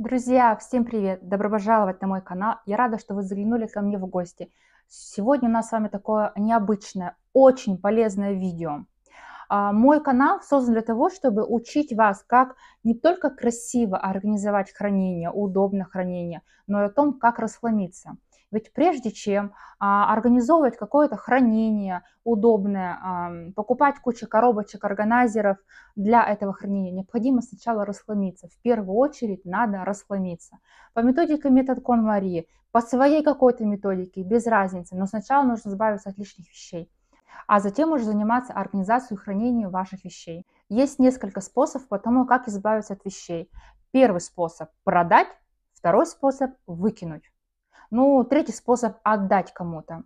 Друзья, всем привет! Добро пожаловать на мой канал. Я рада, что вы заглянули ко мне в гости. Сегодня у нас с вами такое необычное, очень полезное видео. А, мой канал создан для того, чтобы учить вас, как не только красиво организовать хранение, удобно хранение, но и о том, как расхламиться – ведь прежде чем а, организовывать какое-то хранение удобное, а, покупать кучу коробочек, органайзеров для этого хранения, необходимо сначала расхламиться. В первую очередь надо расхламиться. По методике метод Конмари, по своей какой-то методике, без разницы, но сначала нужно избавиться от лишних вещей а затем уже заниматься организацией хранения ваших вещей. Есть несколько способов по тому, как избавиться от вещей. Первый способ – продать, второй способ – выкинуть. Ну, третий способ отдать кому-то.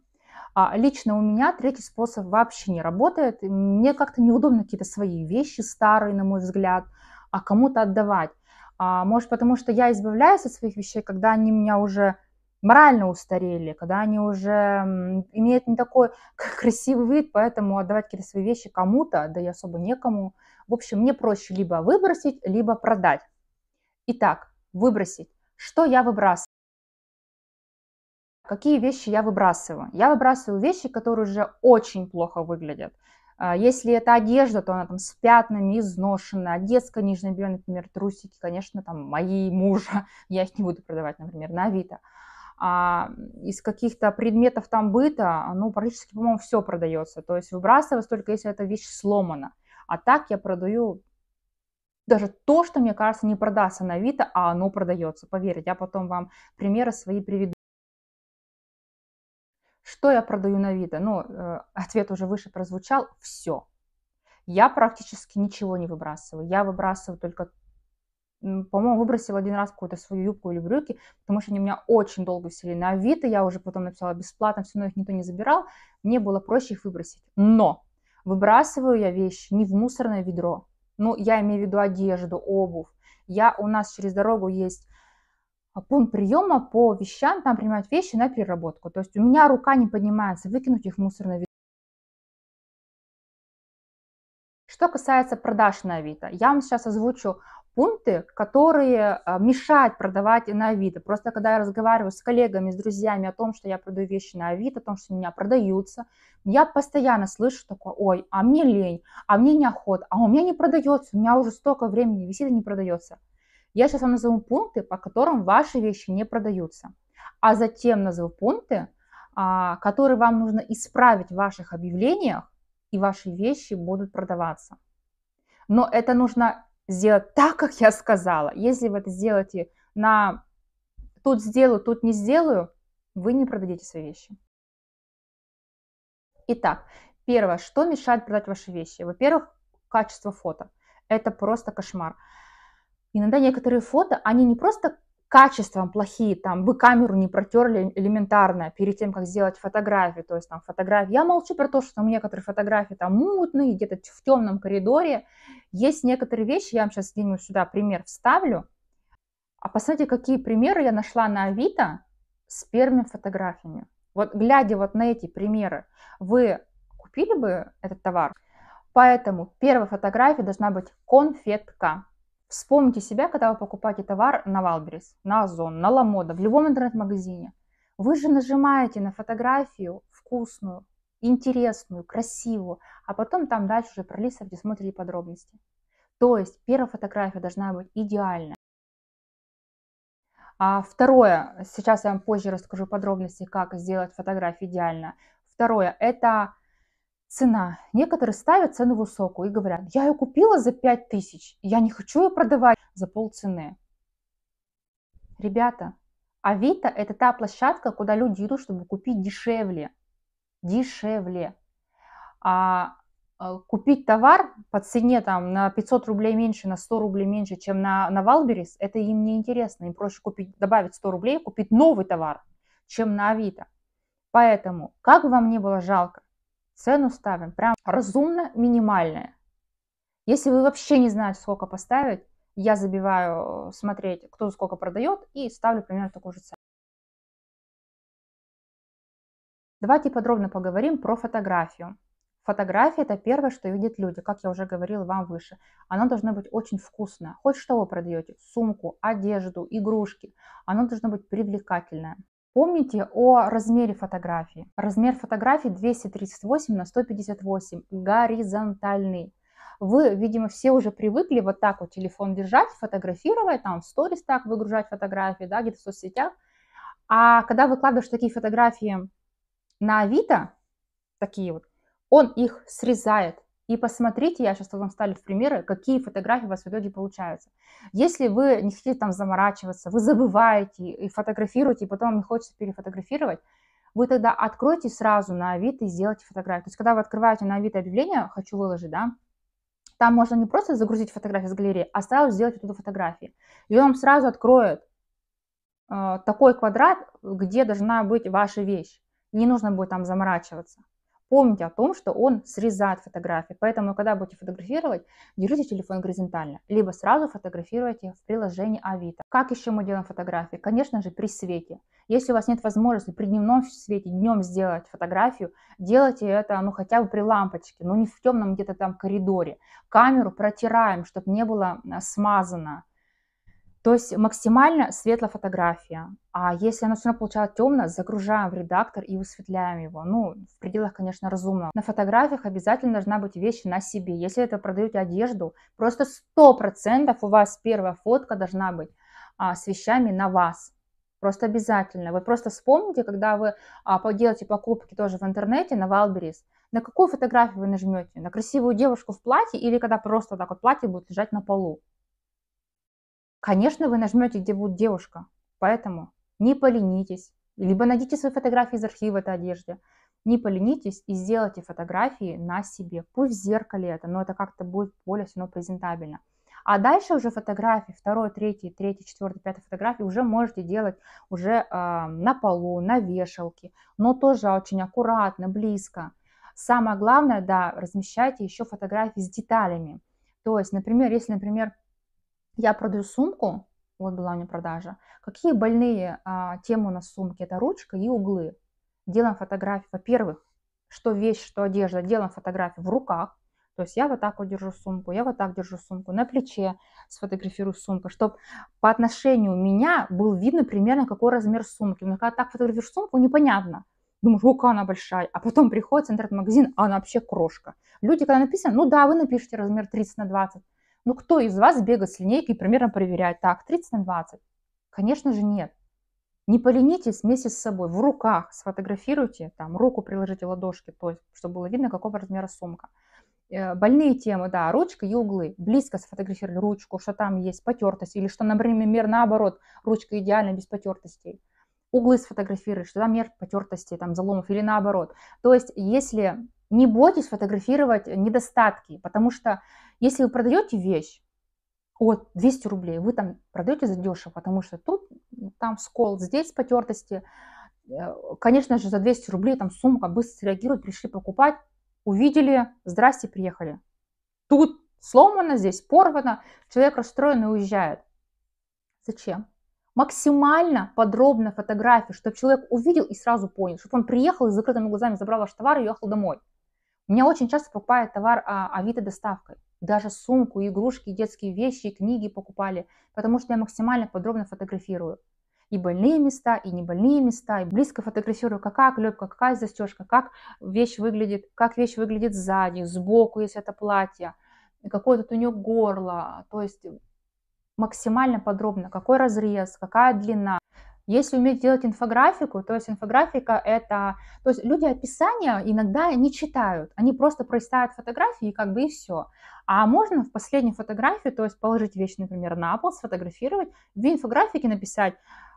А лично у меня третий способ вообще не работает. Мне как-то неудобно какие-то свои вещи старые, на мой взгляд, а кому-то отдавать. А, может, потому что я избавляюсь от своих вещей, когда они у меня уже морально устарели, когда они уже имеют не такой красивый вид, поэтому отдавать какие-то свои вещи кому-то, да и особо некому. В общем, мне проще либо выбросить, либо продать. Итак, выбросить. Что я выбрасываю? какие вещи я выбрасываю? Я выбрасываю вещи, которые уже очень плохо выглядят. А, если это одежда, то она там с пятнами, изношена, детское нижнее белье, например, трусики, конечно, там мои, мужа, я их не буду продавать, например, на Авито. А из каких-то предметов там быта, ну, практически, по-моему, все продается. То есть выбрасывать только если эта вещь сломана. А так я продаю даже то, что, мне кажется, не продастся на Авито, а оно продается. Поверьте, я потом вам примеры свои приведу. Что я продаю на Авито? Ну, э, ответ уже выше прозвучал. Все. Я практически ничего не выбрасываю. Я выбрасываю только по-моему, выбросила один раз какую-то свою юбку или брюки, потому что они у меня очень долго сели на Авито, я уже потом написала бесплатно, все равно их никто не забирал, мне было проще их выбросить. Но выбрасываю я вещи не в мусорное ведро, ну, я имею в виду одежду, обувь. Я, у нас через дорогу есть а, пункт приема по вещам, там принимают вещи на переработку. То есть у меня рука не поднимается выкинуть их в мусорное ведро. Что касается продаж на Авито, я вам сейчас озвучу пункты, которые а, мешают продавать на Авито. Просто когда я разговариваю с коллегами, с друзьями о том, что я продаю вещи на Авито, о том, что у меня продаются, я постоянно слышу такое, ой, а мне лень, а мне неохота, а у меня не продается, у меня уже столько времени висит и не продается. Я сейчас вам назову пункты, по которым ваши вещи не продаются. А затем назову пункты, а, которые вам нужно исправить в ваших объявлениях, и ваши вещи будут продаваться. Но это нужно сделать так, как я сказала. Если вы это сделаете на тут сделаю, тут не сделаю, вы не продадите свои вещи. Итак, первое, что мешает продать ваши вещи? Во-первых, качество фото. Это просто кошмар иногда некоторые фото, они не просто качеством плохие, там вы камеру не протерли элементарно перед тем, как сделать фотографию, то есть там фотографии, я молчу про то, что там некоторые фотографии там мутные, где-то в темном коридоре, есть некоторые вещи, я вам сейчас где-нибудь сюда пример вставлю, а посмотрите, какие примеры я нашла на Авито с первыми фотографиями. Вот глядя вот на эти примеры, вы купили бы этот товар? Поэтому первая фотография должна быть конфетка. Вспомните себя, когда вы покупаете товар на Валберис, на Озон, на Ламода, в любом интернет-магазине. Вы же нажимаете на фотографию вкусную, интересную, красивую, а потом там дальше уже пролистываете, смотрите подробности. То есть первая фотография должна быть идеальная. А второе, сейчас я вам позже расскажу подробности, как сделать фотографию идеально. Второе, это цена. Некоторые ставят цену высокую и говорят, я ее купила за 5000, я не хочу ее продавать за полцены. Ребята, а Авито – это та площадка, куда люди идут, чтобы купить дешевле. Дешевле. А, а купить товар по цене там на 500 рублей меньше, на 100 рублей меньше, чем на, на Валберис, это им не интересно. Им проще купить, добавить 100 рублей, купить новый товар, чем на Авито. Поэтому, как бы вам ни было жалко, Цену ставим прям разумно минимальная. Если вы вообще не знаете, сколько поставить, я забиваю смотреть, кто сколько продает, и ставлю примерно такую же цену. Давайте подробно поговорим про фотографию. Фотография – это первое, что видят люди, как я уже говорила вам выше. Оно должно быть очень вкусное. Хоть что вы продаете – сумку, одежду, игрушки. Оно должно быть привлекательное. Помните о размере фотографии. Размер фотографии 238 на 158, горизонтальный. Вы, видимо, все уже привыкли вот так вот телефон держать, фотографировать, там в сторис так выгружать фотографии, да, где-то в соцсетях. А когда выкладываешь такие фотографии на Авито, такие вот, он их срезает, и посмотрите, я сейчас вам ставлю в примеры, какие фотографии у вас в итоге получаются. Если вы не хотите там заморачиваться, вы забываете и фотографируете, и потом вам не хочется перефотографировать, вы тогда откройте сразу на Авито и сделайте фотографию. То есть, когда вы открываете на Авито объявление «Хочу выложить», да, там можно не просто загрузить фотографию с галереи, а сразу сделать эту фотографию. И он вам сразу откроет э, такой квадрат, где должна быть ваша вещь. Не нужно будет там заморачиваться. Помните о том, что он срезает фотографии, поэтому, когда будете фотографировать, держите телефон горизонтально, либо сразу фотографируйте в приложении Авито. Как еще мы делаем фотографии? Конечно же, при свете. Если у вас нет возможности при дневном свете днем сделать фотографию, делайте это ну хотя бы при лампочке, но не в темном где-то там коридоре. Камеру протираем, чтобы не было а, смазано то есть максимально светлая фотография. А если оно все равно получалось темно, загружаем в редактор и высветляем его. Ну, в пределах, конечно, разумного. На фотографиях обязательно должна быть вещь на себе. Если это продаете одежду, просто 100% у вас первая фотка должна быть а, с вещами на вас. Просто обязательно. Вы просто вспомните, когда вы а, делаете покупки тоже в интернете на Валберис, на какую фотографию вы нажмете? На красивую девушку в платье или когда просто так вот платье будет лежать на полу? Конечно, вы нажмете, где будет девушка. Поэтому не поленитесь. Либо найдите свои фотографии из архива этой одежды. Не поленитесь и сделайте фотографии на себе. Пусть в зеркале это, но это как-то будет более все равно презентабельно. А дальше уже фотографии, второй, третий, третий, четвертый, пятый фотографии уже можете делать уже э, на полу, на вешалке, но тоже очень аккуратно, близко. Самое главное, да, размещайте еще фотографии с деталями. То есть, например, если, например, я продаю сумку, вот была у меня продажа. Какие больные а, темы у нас в сумке? Это ручка и углы. Делаем фотографии, во-первых, что вещь, что одежда, делаем фотографии в руках. То есть я вот так вот держу сумку, я вот так держу сумку, на плече сфотографирую сумку, чтобы по отношению меня был видно примерно какой размер сумки. Но когда так фотографируешь сумку, непонятно. Думаешь, о, какая она большая. А потом приходит интернет-магазин, а она вообще крошка. Люди, когда написано, ну да, вы напишите размер 30 на 20. Ну, кто из вас бегает с линейкой и примерно проверяет, так, 30 на 20? Конечно же, нет. Не поленитесь вместе с собой, в руках сфотографируйте, там, руку приложите ладошки, то есть, чтобы было видно, какого размера сумка. Э, больные темы, да, ручка и углы. Близко сфотографировали ручку, что там есть потертость, или что, например, наоборот, ручка идеально без потертостей углы сфотографировать, что там нет потертости, там заломов или наоборот. То есть, если не бойтесь фотографировать недостатки, потому что если вы продаете вещь от 200 рублей, вы там продаете за дешево, потому что тут ну, там скол, здесь потертости. Э, конечно же, за 200 рублей там сумка быстро среагирует, пришли покупать, увидели, здрасте, приехали. Тут сломано, здесь порвано, человек расстроен и уезжает. Зачем? максимально подробно фотографии, чтобы человек увидел и сразу понял, чтобы он приехал и с закрытыми глазами забрал ваш товар и уехал домой. У меня очень часто покупает товар а, Авито доставкой даже сумку, игрушки, детские вещи, книги покупали, потому что я максимально подробно фотографирую. И больные места, и не больные места, и близко фотографирую, какая клепка, какая застежка, как вещь выглядит, как вещь выглядит сзади, сбоку, если это платье, какое тут у нее горло, то есть максимально подробно, какой разрез, какая длина, если уметь делать инфографику, то есть инфографика это... То есть люди описания иногда не читают, они просто пролистают фотографии и как бы и все. А можно в последнюю фотографию, то есть положить вещь, например, на пол, сфотографировать, в инфографике написать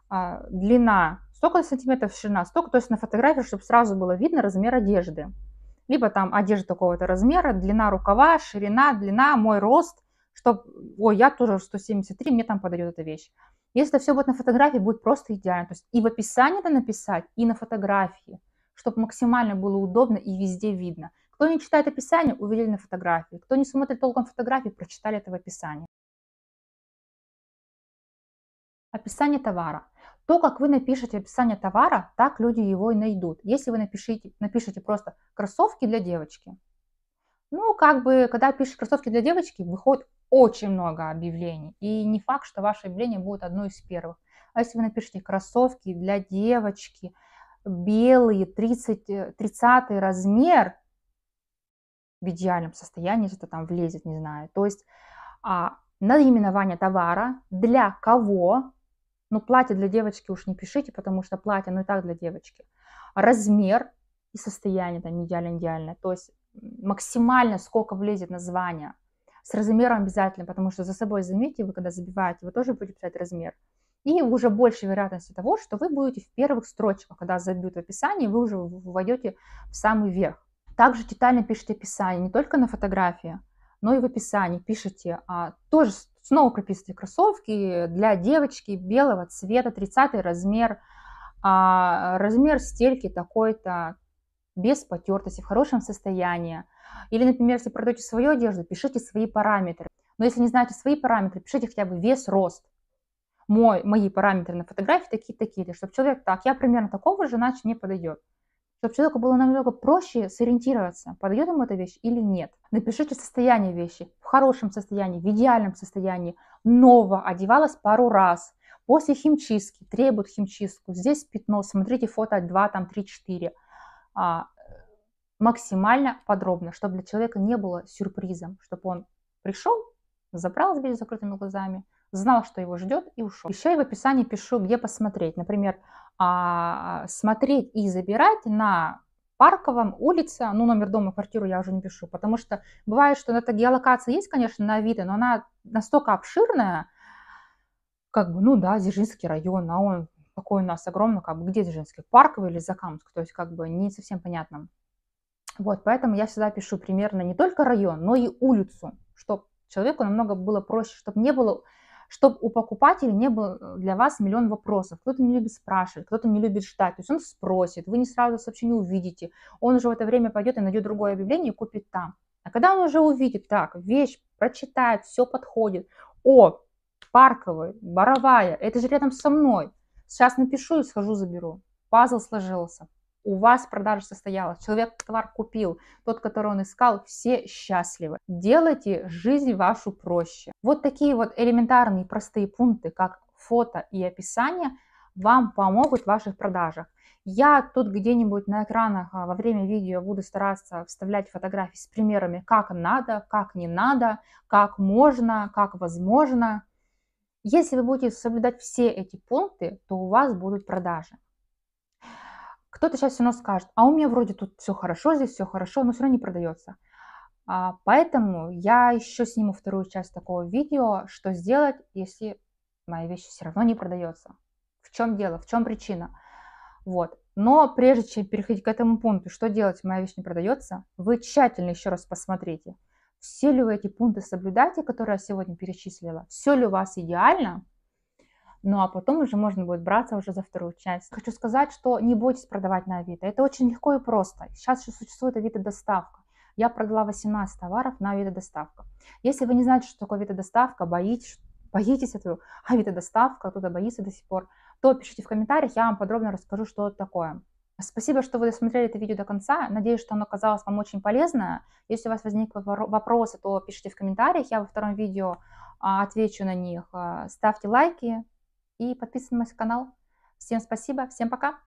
а, длина столько сантиметров, ширина столько, то есть на фотографии, чтобы сразу было видно размер одежды. Либо там одежда такого-то размера, длина рукава, ширина, длина, мой рост, что, ой, я тоже 173, мне там подойдет эта вещь. Если это все будет на фотографии, будет просто идеально. То есть и в описании это написать, и на фотографии, чтобы максимально было удобно и везде видно. Кто не читает описание, увидели на фотографии. Кто не смотрит толком фотографии, прочитали это в описании. Описание товара. То, как вы напишете описание товара, так люди его и найдут. Если вы напишите, напишите просто кроссовки для девочки, ну, как бы, когда пишешь кроссовки для девочки, выходит очень много объявлений. И не факт, что ваше объявление будет одно из первых. А если вы напишите кроссовки для девочки, белые, 30, 30 э, размер, в идеальном состоянии что-то там влезет, не знаю. То есть а, наименование товара, для кого, ну, платье для девочки уж не пишите, потому что платье, ну, и так для девочки. Размер и состояние там идеально-идеально. То есть максимально сколько влезет название, с размером обязательно, потому что за собой заметьте, вы когда забиваете, вы тоже будете писать размер. И уже больше вероятности того, что вы будете в первых строчках, когда забьют в описании, вы уже войдете в самый верх. Также детально пишите описание, не только на фотографии, но и в описании пишите а, тоже снова прописывайте кроссовки для девочки белого цвета, 30 размер, а, размер стельки такой-то, без потертости, в хорошем состоянии. Или, например, если продаете свою одежду, пишите свои параметры. Но если не знаете свои параметры, пишите хотя бы вес, рост. Мой, мои параметры на фотографии такие-такие, чтобы человек так, я примерно такого же, иначе не подойдет. Чтобы человеку было намного проще сориентироваться, подойдет ему эта вещь или нет. Напишите состояние вещи в хорошем состоянии, в идеальном состоянии. Ново одевалась пару раз, После химчистки требуют химчистку. Здесь пятно, смотрите фото 2, там 3, 4. А, максимально подробно, чтобы для человека не было сюрпризом, чтобы он пришел, забрал дверь с закрытыми глазами, знал, что его ждет и ушел. Еще я в описании пишу, где посмотреть. Например, а, смотреть и забирать на Парковом, улице, ну, номер дома, квартиру я уже не пишу, потому что бывает, что эта геолокация есть, конечно, на Авито, но она настолько обширная, как бы, ну да, Дзержинский район, а он какой у нас огромный, как бы где женский, Парковый или Закамск, то есть как бы не совсем понятно. Вот, поэтому я всегда пишу примерно не только район, но и улицу, чтобы человеку намного было проще, чтобы не было, чтобы у покупателя не было для вас миллион вопросов. Кто-то не любит спрашивать, кто-то не любит ждать. То есть он спросит, вы не сразу сообщение увидите. Он уже в это время пойдет и найдет другое объявление и купит там. А когда он уже увидит, так, вещь, прочитает, все подходит. О, Парковый, Боровая, это же рядом со мной. Сейчас напишу и схожу заберу. Пазл сложился. У вас продажа состоялась. Человек товар купил. Тот, который он искал, все счастливы. Делайте жизнь вашу проще. Вот такие вот элементарные простые пункты, как фото и описание, вам помогут в ваших продажах. Я тут где-нибудь на экранах а, во время видео буду стараться вставлять фотографии с примерами, как надо, как не надо, как можно, как возможно, если вы будете соблюдать все эти пункты, то у вас будут продажи. Кто-то сейчас все равно скажет, а у меня вроде тут все хорошо, здесь все хорошо, но все равно не продается. А, поэтому я еще сниму вторую часть такого видео, что сделать, если моя вещь все равно не продается. В чем дело, в чем причина? Вот. Но прежде чем переходить к этому пункту, что делать, моя вещь не продается, вы тщательно еще раз посмотрите – все ли вы эти пункты соблюдаете, которые я сегодня перечислила, все ли у вас идеально, ну а потом уже можно будет браться уже за вторую часть. Хочу сказать, что не бойтесь продавать на Авито. Это очень легко и просто. Сейчас еще существует Авито доставка. Я продала 18 товаров на Авито доставка. Если вы не знаете, что такое Авито доставка, боитесь, боитесь этого Авито доставка, кто-то боится до сих пор, то пишите в комментариях, я вам подробно расскажу, что это такое. Спасибо, что вы досмотрели это видео до конца. Надеюсь, что оно оказалось вам очень полезно. Если у вас возникли вопросы, то пишите в комментариях. Я во втором видео а, отвечу на них. Ставьте лайки и подписывайтесь на мой канал. Всем спасибо, всем пока!